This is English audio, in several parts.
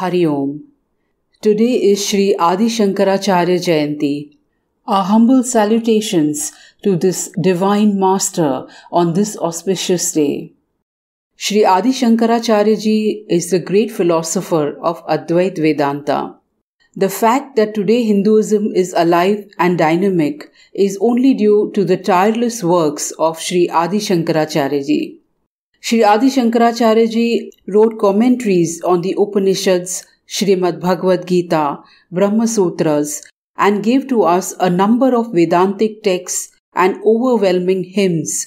Hari Om. Today is Sri Adi Shankaracharya Jayanti. Our humble salutations to this divine master on this auspicious day. Sri Adi Shankaracharya ji is the great philosopher of Advait Vedanta. The fact that today Hinduism is alive and dynamic is only due to the tireless works of Sri Adi Shankaracharya ji. Sri Adi Shankaracharya ji wrote commentaries on the Upanishads, Srimad Bhagavad Gita, Brahma Sutras, and gave to us a number of Vedantic texts and overwhelming hymns.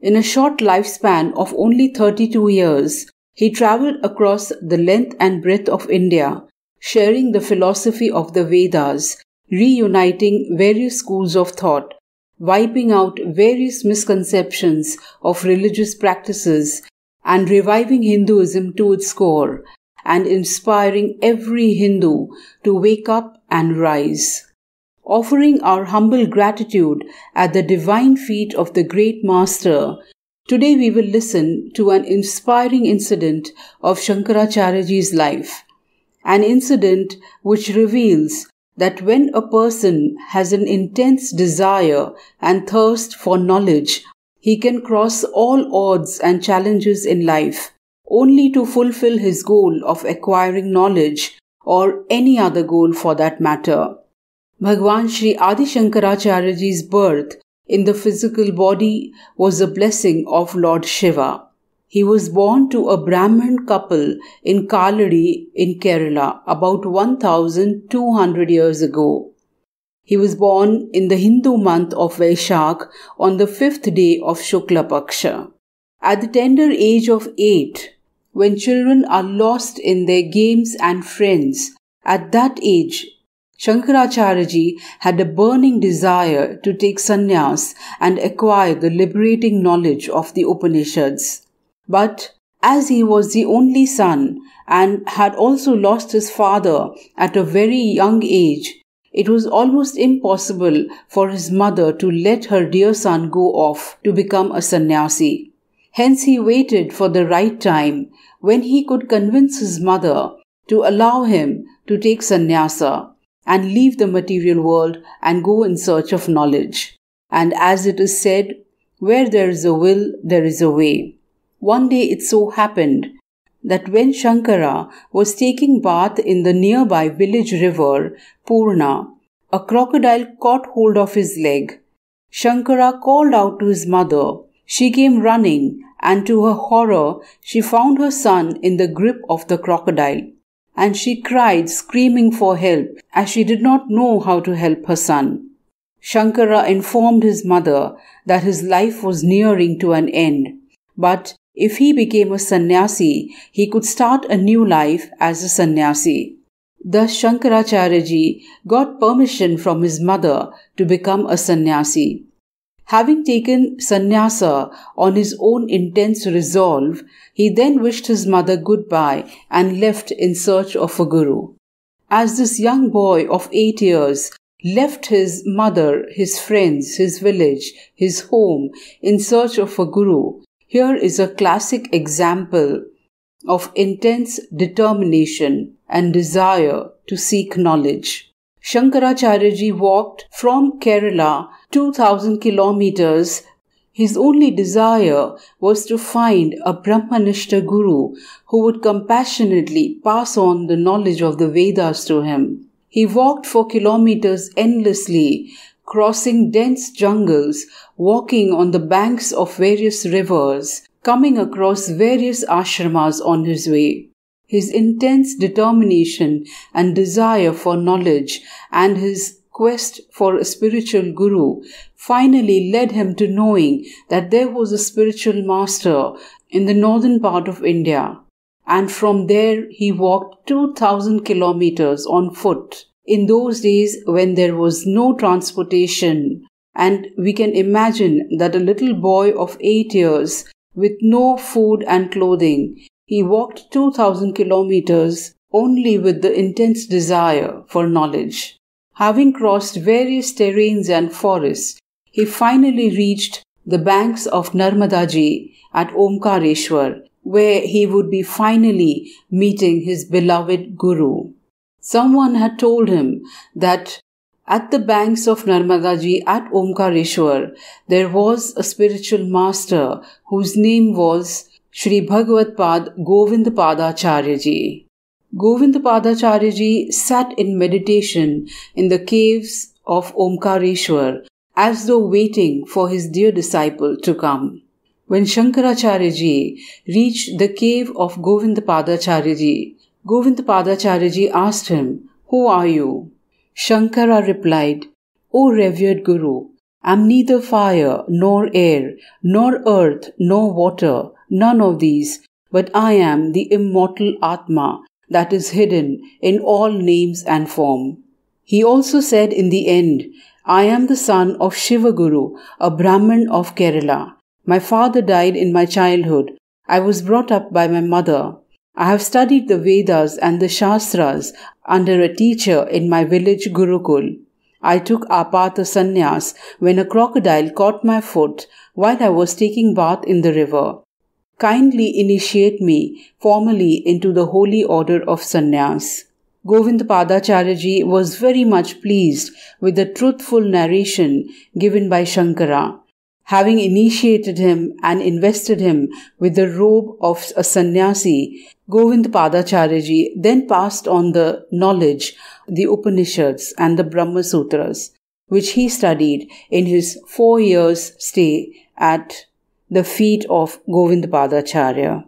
In a short lifespan of only 32 years, he traveled across the length and breadth of India, sharing the philosophy of the Vedas, reuniting various schools of thought, wiping out various misconceptions of religious practices and reviving Hinduism to its core and inspiring every Hindu to wake up and rise. Offering our humble gratitude at the divine feet of the great master, today we will listen to an inspiring incident of Shankaracharyaji's life, an incident which reveals that when a person has an intense desire and thirst for knowledge, he can cross all odds and challenges in life only to fulfill his goal of acquiring knowledge or any other goal for that matter. Bhagwan Sri Adi Shankaracharyaji's birth in the physical body was a blessing of Lord Shiva. He was born to a Brahmin couple in Kaladi in Kerala about 1200 years ago. He was born in the Hindu month of Vaishak on the fifth day of Shukla Paksha. At the tender age of eight, when children are lost in their games and friends, at that age, Shankaracharya had a burning desire to take sannyas and acquire the liberating knowledge of the Upanishads. But as he was the only son and had also lost his father at a very young age, it was almost impossible for his mother to let her dear son go off to become a sannyasi. Hence he waited for the right time when he could convince his mother to allow him to take sannyasa and leave the material world and go in search of knowledge. And as it is said, where there is a will, there is a way. One day it so happened that when Shankara was taking bath in the nearby village river, Purna, a crocodile caught hold of his leg. Shankara called out to his mother. She came running, and to her horror, she found her son in the grip of the crocodile. And she cried, screaming for help, as she did not know how to help her son. Shankara informed his mother that his life was nearing to an end, but if he became a sannyasi, he could start a new life as a sannyasi. Thus, Shankaracharya got permission from his mother to become a sannyasi. Having taken sannyasa on his own intense resolve, he then wished his mother goodbye and left in search of a guru. As this young boy of eight years left his mother, his friends, his village, his home in search of a guru, here is a classic example of intense determination and desire to seek knowledge. Shankaracharya walked from Kerala 2000 kilometers. His only desire was to find a Brahmanishta guru who would compassionately pass on the knowledge of the Vedas to him. He walked for kilometers endlessly crossing dense jungles, walking on the banks of various rivers, coming across various ashramas on his way. His intense determination and desire for knowledge and his quest for a spiritual guru finally led him to knowing that there was a spiritual master in the northern part of India. And from there he walked 2000 kilometers on foot in those days when there was no transportation. And we can imagine that a little boy of eight years, with no food and clothing, he walked 2000 kilometers only with the intense desire for knowledge. Having crossed various terrains and forests, he finally reached the banks of Narmadaji at Omkareshwar, where he would be finally meeting his beloved Guru. Someone had told him that at the banks of Narmadaji at Omkareshwar, there was a spiritual master whose name was Sri Bhagavat Pad Govindapadacharya Ji. Govindapadacharya sat in meditation in the caves of Omkareshwar as though waiting for his dear disciple to come. When Shankaracharya reached the cave of Govindapadacharya Ji, Govindpadacharya asked him, Who are you? Shankara replied, O revered Guru, I am neither fire, nor air, nor earth, nor water, none of these, but I am the immortal Atma that is hidden in all names and form. He also said in the end, I am the son of Shiva Guru, a Brahmin of Kerala. My father died in my childhood. I was brought up by my mother. I have studied the Vedas and the Shastras under a teacher in my village Gurukul. I took apatha sannyas when a crocodile caught my foot while I was taking bath in the river. Kindly initiate me formally into the holy order of sannyas. Govind Padacharya was very much pleased with the truthful narration given by Shankara having initiated him and invested him with the robe of a sannyasi, Govind Padacharyaji then passed on the knowledge, the Upanishads and the Brahma Sutras, which he studied in his four years stay at the feet of Govind Padacharya.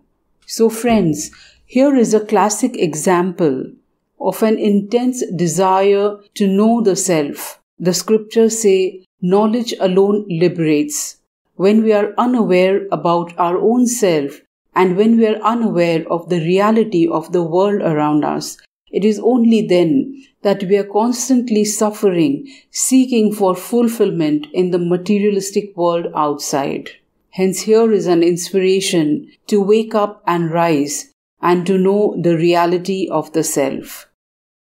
So friends, here is a classic example of an intense desire to know the self. The scriptures say Knowledge alone liberates. When we are unaware about our own self and when we are unaware of the reality of the world around us, it is only then that we are constantly suffering, seeking for fulfillment in the materialistic world outside. Hence, here is an inspiration to wake up and rise and to know the reality of the self.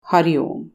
Hari Om.